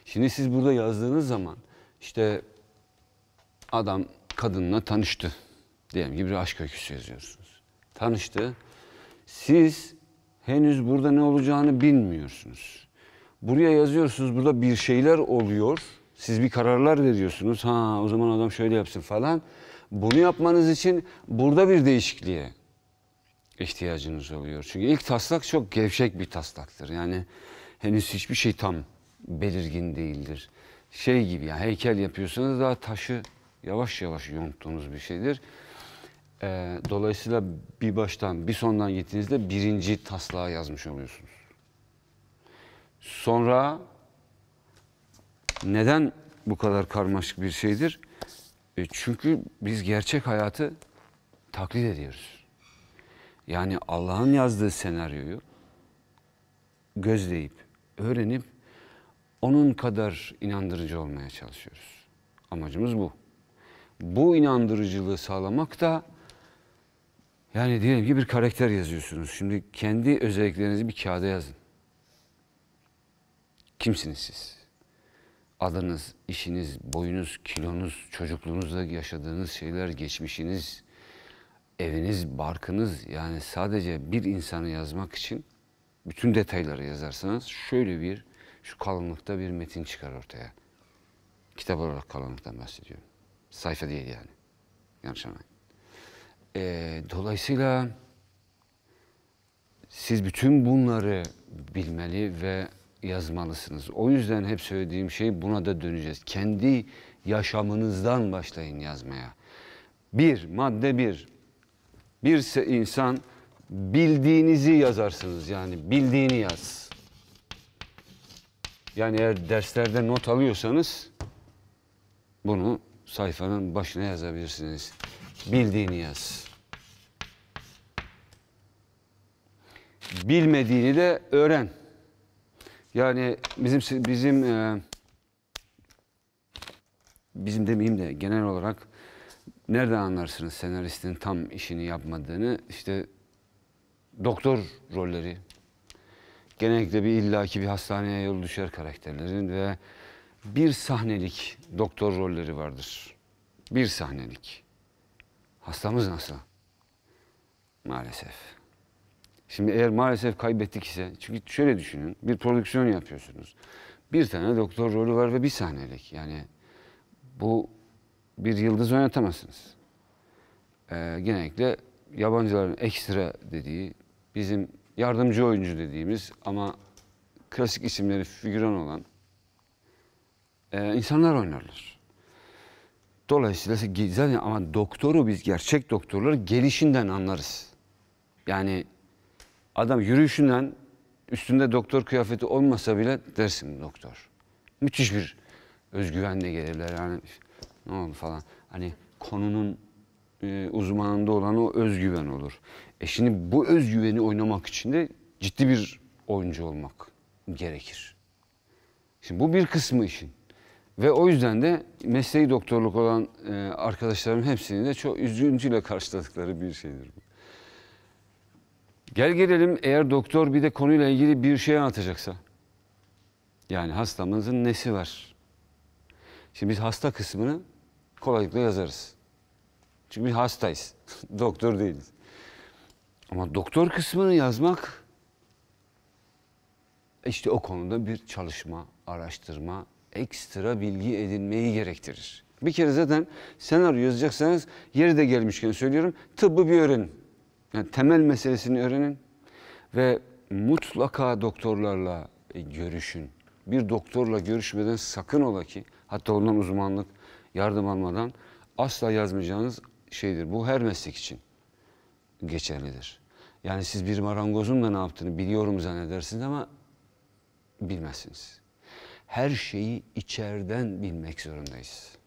Şimdi siz burada yazdığınız zaman işte adam kadınla tanıştı. Diyelim ki bir aşk öyküsü yazıyorsunuz. Tanıştı, siz henüz burada ne olacağını bilmiyorsunuz. Buraya yazıyorsunuz, burada bir şeyler oluyor. Siz bir kararlar veriyorsunuz. Ha o zaman adam şöyle yapsın falan. Bunu yapmanız için burada bir değişikliğe ihtiyacınız oluyor. Çünkü ilk taslak çok gevşek bir taslaktır. Yani henüz hiçbir şey tam belirgin değildir. Şey gibi ya yani heykel yapıyorsanız daha taşı yavaş yavaş yonttuğunuz bir şeydir. E, dolayısıyla bir baştan bir sondan gittiğinizde birinci taslağı yazmış oluyorsunuz. Sonra neden bu kadar karmaşık bir şeydir? E, çünkü biz gerçek hayatı taklit ediyoruz. Yani Allah'ın yazdığı senaryoyu gözleyip, öğrenip onun kadar inandırıcı olmaya çalışıyoruz. Amacımız bu. Bu inandırıcılığı sağlamak da yani diyelim ki bir karakter yazıyorsunuz. Şimdi kendi özelliklerinizi bir kağıda yazın. Kimsiniz siz? Adınız, işiniz, boyunuz, kilonuz, çocukluğunuzda yaşadığınız şeyler, geçmişiniz, eviniz, barkınız. Yani sadece bir insanı yazmak için bütün detayları yazarsanız şöyle bir, şu kalınlıkta bir metin çıkar ortaya. Kitap olarak kalınlıktan bahsediyorum. Sayfa değil yani. Yanlış anlayın. E, dolayısıyla siz bütün bunları bilmeli ve yazmalısınız. O yüzden hep söylediğim şey buna da döneceğiz. Kendi yaşamınızdan başlayın yazmaya. Bir, madde bir. Bir insan bildiğinizi yazarsınız yani bildiğini yaz. Yani eğer derslerde not alıyorsanız bunu sayfanın başına yazabilirsiniz. Bildiğini yaz. bilmediğini de öğren. Yani bizim bizim e, bizim demeyeyim de genel olarak nereden anlarsınız senaristin tam işini yapmadığını? İşte doktor rolleri genellikle bir illaki bir hastaneye yol düşer karakterlerin ve bir sahnelik doktor rolleri vardır. Bir sahnelik. Hastamız nasıl? Maalesef. Şimdi eğer maalesef kaybettik ise, çünkü şöyle düşünün, bir prodüksiyon yapıyorsunuz. Bir tane doktor rolü var ve bir sahnelik. Yani bu bir yıldız oynatamazsınız. Ee, genellikle yabancıların ekstra dediği, bizim yardımcı oyuncu dediğimiz ama klasik isimleri figüran olan e, insanlar oynarlar. Dolayısıyla zaten ama doktoru biz gerçek doktorları gelişinden anlarız. Yani Adam yürüyüşünden üstünde doktor kıyafeti olmasa bile dersin doktor. Müthiş bir özgüvenle gelirler yani ne oldu falan. Hani konunun e, uzmanında olan o özgüven olur. E şimdi bu özgüveni oynamak için de ciddi bir oyuncu olmak gerekir. Şimdi bu bir kısmı işin. Ve o yüzden de mesleği doktorluk olan e, arkadaşlarım hepsini de çok üzüntüyle karşıladıkları bir şeydir bu. Gel gelelim eğer doktor bir de konuyla ilgili bir şey anlatacaksa. Yani hastamızın nesi var? Şimdi biz hasta kısmını kolaylıkla yazarız. Çünkü biz hastayız. *laughs* doktor değiliz. Ama doktor kısmını yazmak işte o konuda bir çalışma, araştırma, ekstra bilgi edinmeyi gerektirir. Bir kere zaten senaryo yazacaksanız yeri de gelmişken söylüyorum tıbbı bir öğrenin. Yani temel meselesini öğrenin ve mutlaka doktorlarla e, görüşün. Bir doktorla görüşmeden sakın ola ki hatta ondan uzmanlık yardım almadan asla yazmayacağınız şeydir. Bu her meslek için geçerlidir. Yani siz bir marangozun da ne yaptığını biliyorum zannedersiniz ama bilmezsiniz. Her şeyi içeriden bilmek zorundayız.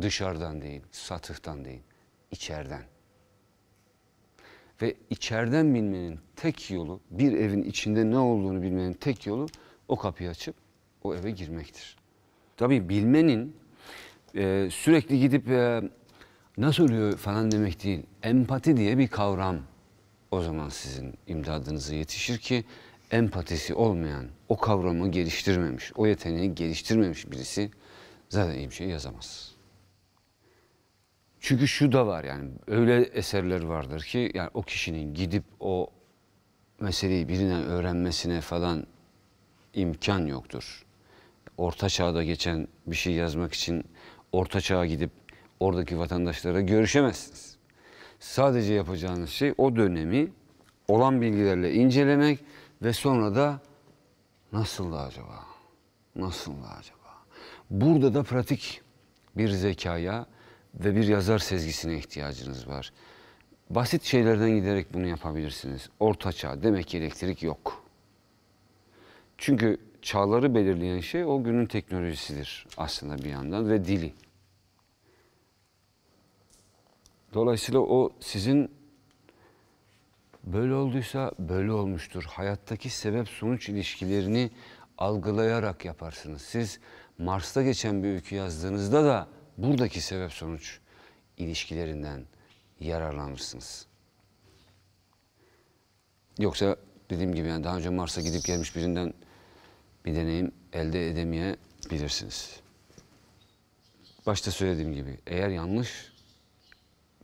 Dışarıdan değil, satıhtan değil, içeriden. Ve içeriden bilmenin tek yolu, bir evin içinde ne olduğunu bilmenin tek yolu o kapıyı açıp o eve girmektir. Tabii bilmenin e, sürekli gidip e, nasıl oluyor falan demek değil. Empati diye bir kavram o zaman sizin imdadınıza yetişir ki empatisi olmayan, o kavramı geliştirmemiş, o yeteneği geliştirmemiş birisi zaten iyi bir şey yazamaz. Çünkü şu da var yani öyle eserler vardır ki yani o kişinin gidip o meseleyi birinden öğrenmesine falan imkan yoktur. Orta çağda geçen bir şey yazmak için orta çağa gidip oradaki vatandaşlara görüşemezsiniz. Sadece yapacağınız şey o dönemi olan bilgilerle incelemek ve sonra da nasıl da acaba? Nasıl da acaba? Burada da pratik bir zekaya, ve bir yazar sezgisine ihtiyacınız var. Basit şeylerden giderek bunu yapabilirsiniz. Orta çağ demek ki elektrik yok. Çünkü çağları belirleyen şey o günün teknolojisidir aslında bir yandan ve dili. Dolayısıyla o sizin böyle olduysa böyle olmuştur. Hayattaki sebep sonuç ilişkilerini algılayarak yaparsınız. Siz Mars'ta geçen bir öykü yazdığınızda da buradaki sebep sonuç ilişkilerinden yararlanırsınız. Yoksa dediğim gibi yani daha önce Mars'a gidip gelmiş birinden bir deneyim elde edemeyebilirsiniz. Başta söylediğim gibi eğer yanlış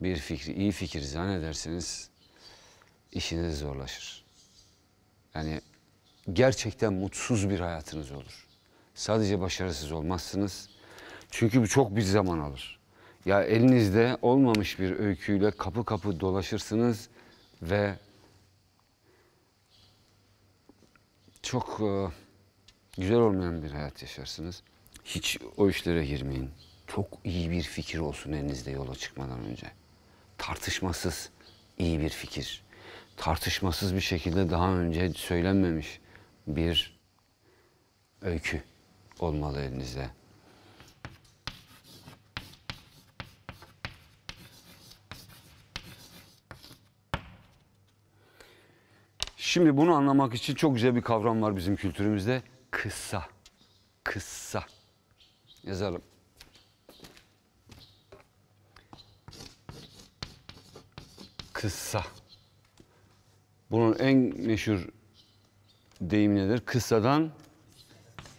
bir fikri, iyi fikir zannederseniz işiniz zorlaşır. Yani gerçekten mutsuz bir hayatınız olur. Sadece başarısız olmazsınız çünkü bu çok bir zaman alır. Ya elinizde olmamış bir öyküyle kapı kapı dolaşırsınız ve çok e, güzel olmayan bir hayat yaşarsınız. Hiç o işlere girmeyin. Çok iyi bir fikir olsun elinizde yola çıkmadan önce. Tartışmasız iyi bir fikir. Tartışmasız bir şekilde daha önce söylenmemiş bir öykü olmalı elinizde. Şimdi bunu anlamak için çok güzel bir kavram var bizim kültürümüzde. Kısa. Kısa. Yazalım. Kısa. Bunun en meşhur deyimi nedir? Kısadan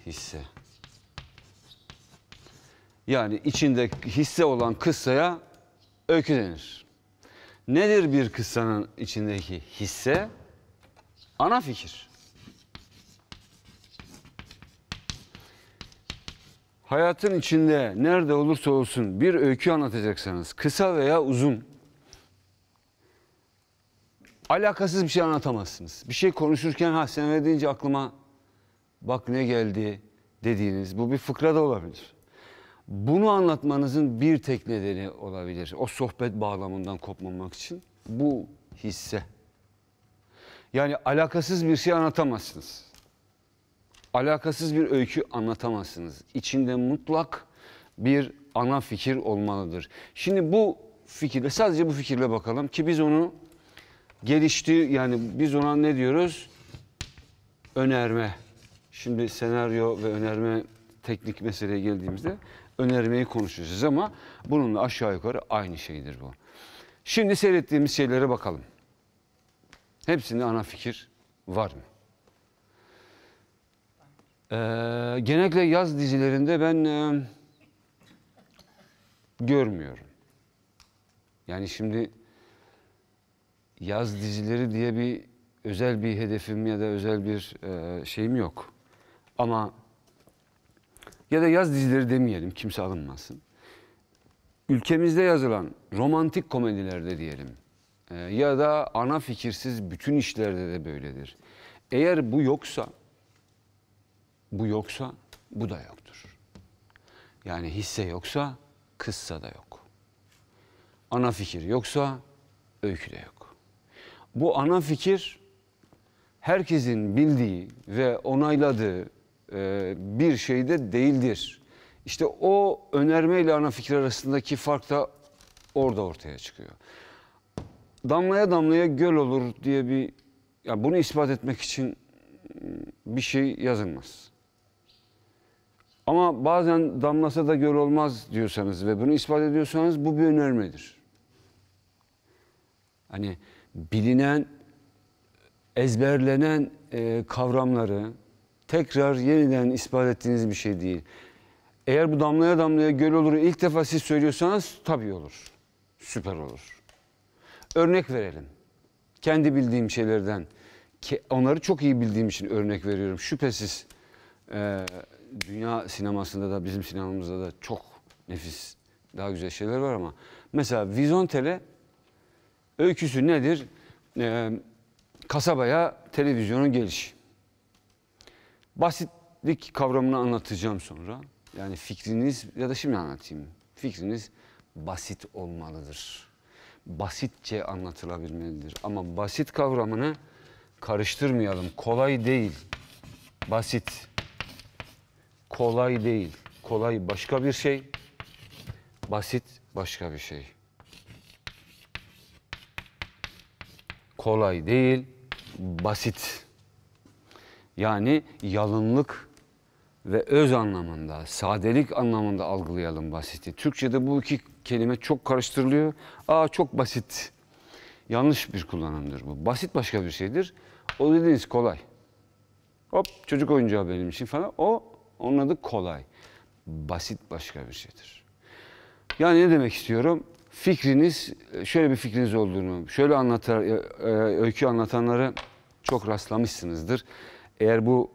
hisse. Yani içinde hisse olan kıssaya öykü denir. Nedir bir kıssanın içindeki hisse? Ana fikir. Hayatın içinde nerede olursa olsun bir öykü anlatacaksanız kısa veya uzun alakasız bir şey anlatamazsınız. Bir şey konuşurken ha sen öyle deyince aklıma bak ne geldi dediğiniz bu bir fıkra da olabilir. Bunu anlatmanızın bir tek nedeni olabilir. O sohbet bağlamından kopmamak için bu hisse. Yani alakasız bir şey anlatamazsınız. Alakasız bir öykü anlatamazsınız. İçinde mutlak bir ana fikir olmalıdır. Şimdi bu fikirle sadece bu fikirle bakalım ki biz onu gelişti yani biz ona ne diyoruz? Önerme. Şimdi senaryo ve önerme teknik meseleye geldiğimizde önermeyi konuşacağız ama bununla aşağı yukarı aynı şeydir bu. Şimdi seyrettiğimiz şeylere bakalım. Hepsinde ana fikir var mı? Ee, genellikle yaz dizilerinde ben e, görmüyorum. Yani şimdi yaz dizileri diye bir özel bir hedefim ya da özel bir e, şeyim yok. Ama ya da yaz dizileri demeyelim kimse alınmasın. Ülkemizde yazılan romantik komedilerde diyelim ee, ya da ana fikirsiz bütün işlerde de böyledir. Eğer bu yoksa, bu yoksa bu da yoktur. Yani hisse yoksa kıssa da yok. Ana fikir yoksa öykü de yok. Bu ana fikir herkesin bildiği ve onayladığı e, bir şey de değildir. İşte o önerme ile ana fikir arasındaki fark da orada ortaya çıkıyor damlaya damlaya göl olur diye bir ya bunu ispat etmek için bir şey yazılmaz. Ama bazen damlasa da göl olmaz diyorsanız ve bunu ispat ediyorsanız bu bir önermedir. Hani bilinen, ezberlenen e, kavramları tekrar yeniden ispat ettiğiniz bir şey değil. Eğer bu damlaya damlaya göl olur ilk defa siz söylüyorsanız tabii olur. Süper olur. Örnek verelim. Kendi bildiğim şeylerden. Onları çok iyi bildiğim için örnek veriyorum. Şüphesiz e, dünya sinemasında da bizim sinemamızda da çok nefis, daha güzel şeyler var ama. Mesela Vizontele öyküsü nedir? E, kasabaya televizyonun gelişi. Basitlik kavramını anlatacağım sonra. Yani fikriniz ya da şimdi anlatayım. Fikriniz basit olmalıdır basitçe anlatılabilmelidir. Ama basit kavramını karıştırmayalım. Kolay değil. Basit. Kolay değil. Kolay başka bir şey. Basit başka bir şey. Kolay değil, basit. Yani yalınlık ve öz anlamında, sadelik anlamında algılayalım basiti. Türkçe'de bu iki kelime çok karıştırılıyor. Aa çok basit. Yanlış bir kullanımdır bu. Basit başka bir şeydir. O dediğiniz kolay. Hop çocuk oyuncağı benim için falan. O onun adı kolay. Basit başka bir şeydir. Yani ne demek istiyorum? Fikriniz, şöyle bir fikriniz olduğunu, şöyle anlatar, e, e, öykü anlatanlara çok rastlamışsınızdır. Eğer bu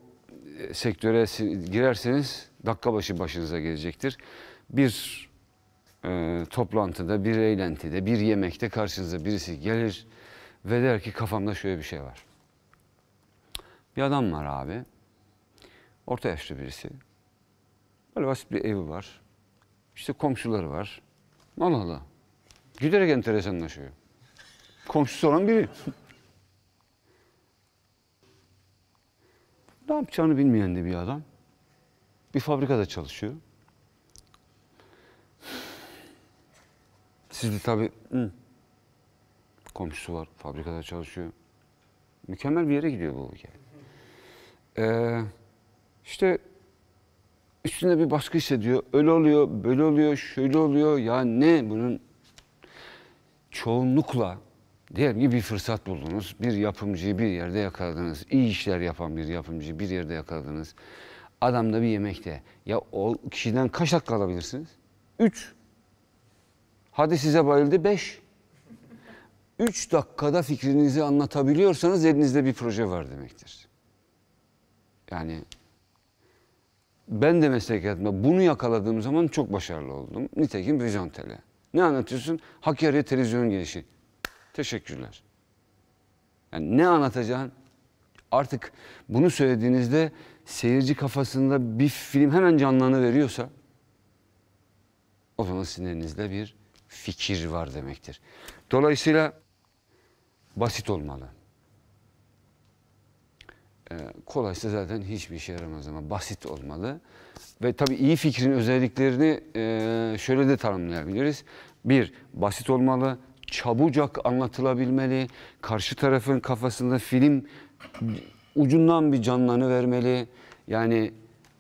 e, sektöre girerseniz dakika başı başınıza gelecektir. Bir e, toplantıda, bir eğlentide, bir yemekte karşınıza birisi gelir ve der ki kafamda şöyle bir şey var. Bir adam var abi, orta yaşlı birisi. Böyle basit bir evi var. İşte komşuları var. Allah Allah. Giderek enteresanlaşıyor. Komşusu olan biri. *laughs* ne yapacağını bilmeyen de bir adam. Bir fabrikada çalışıyor. Sizde tabii Hı. komşusu var, fabrikada çalışıyor. Mükemmel bir yere gidiyor bu ülke. Ee, işte üstünde bir baskı hissediyor. Öyle oluyor, böyle oluyor, şöyle oluyor. Ya ne bunun çoğunlukla diyelim ki bir fırsat buldunuz. Bir yapımcıyı bir yerde yakaladınız. İyi işler yapan bir yapımcıyı bir yerde yakaladınız. Adam da bir yemekte. Ya o kişiden kaç dakika alabilirsiniz? Üç. Hadi size bayıldı 5. 3 dakikada fikrinizi anlatabiliyorsanız elinizde bir proje var demektir. Yani ben de meslek hayatımda bunu yakaladığım zaman çok başarılı oldum. Nitekim Rizantel'e. Ne anlatıyorsun? Hakkari'ye televizyon gelişi. Teşekkürler. Yani ne anlatacaksın? Artık bunu söylediğinizde seyirci kafasında bir film hemen canlanı veriyorsa o zaman sizin elinizde bir fikir var demektir. Dolayısıyla basit olmalı. Ee, kolaysa zaten hiçbir şey yaramaz ama basit olmalı. Ve tabii iyi fikrin özelliklerini e, şöyle de tanımlayabiliriz. Bir, basit olmalı, çabucak anlatılabilmeli, karşı tarafın kafasında film ucundan bir canlanı vermeli. Yani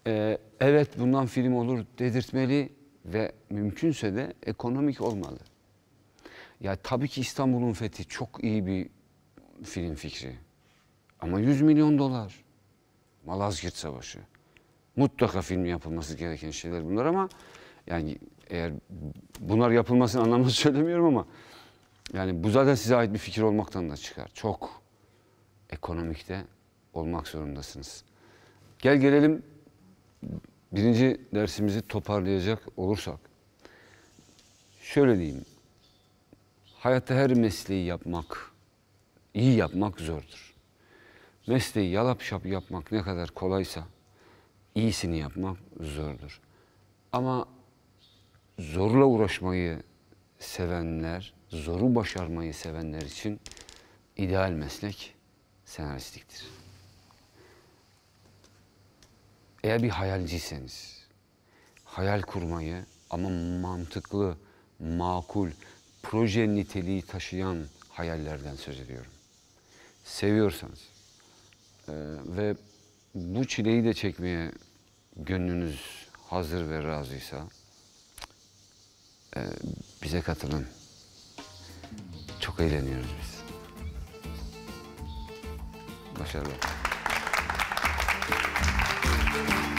e, evet bundan film olur dedirtmeli ve mümkünse de ekonomik olmalı. Ya tabii ki İstanbul'un fethi çok iyi bir film fikri. Ama 100 milyon dolar. Malazgirt Savaşı. Mutlaka film yapılması gereken şeyler bunlar ama yani eğer bunlar yapılmasının anlamını *laughs* söylemiyorum ama yani bu zaten size ait bir fikir olmaktan da çıkar. Çok ekonomikte olmak zorundasınız. Gel gelelim Birinci dersimizi toparlayacak olursak, şöyle diyeyim, hayatta her mesleği yapmak, iyi yapmak zordur. Mesleği yalap şap yapmak ne kadar kolaysa, iyisini yapmak zordur. Ama zorla uğraşmayı sevenler, zoru başarmayı sevenler için ideal meslek senaristliktir. Eğer bir hayalciyseniz, hayal kurmayı ama mantıklı, makul, proje niteliği taşıyan hayallerden söz ediyorum. Seviyorsanız e, ve bu çileyi de çekmeye gönlünüz hazır ve razıysa e, bize katılın. Çok eğleniyoruz biz. Başarılar. Thank you.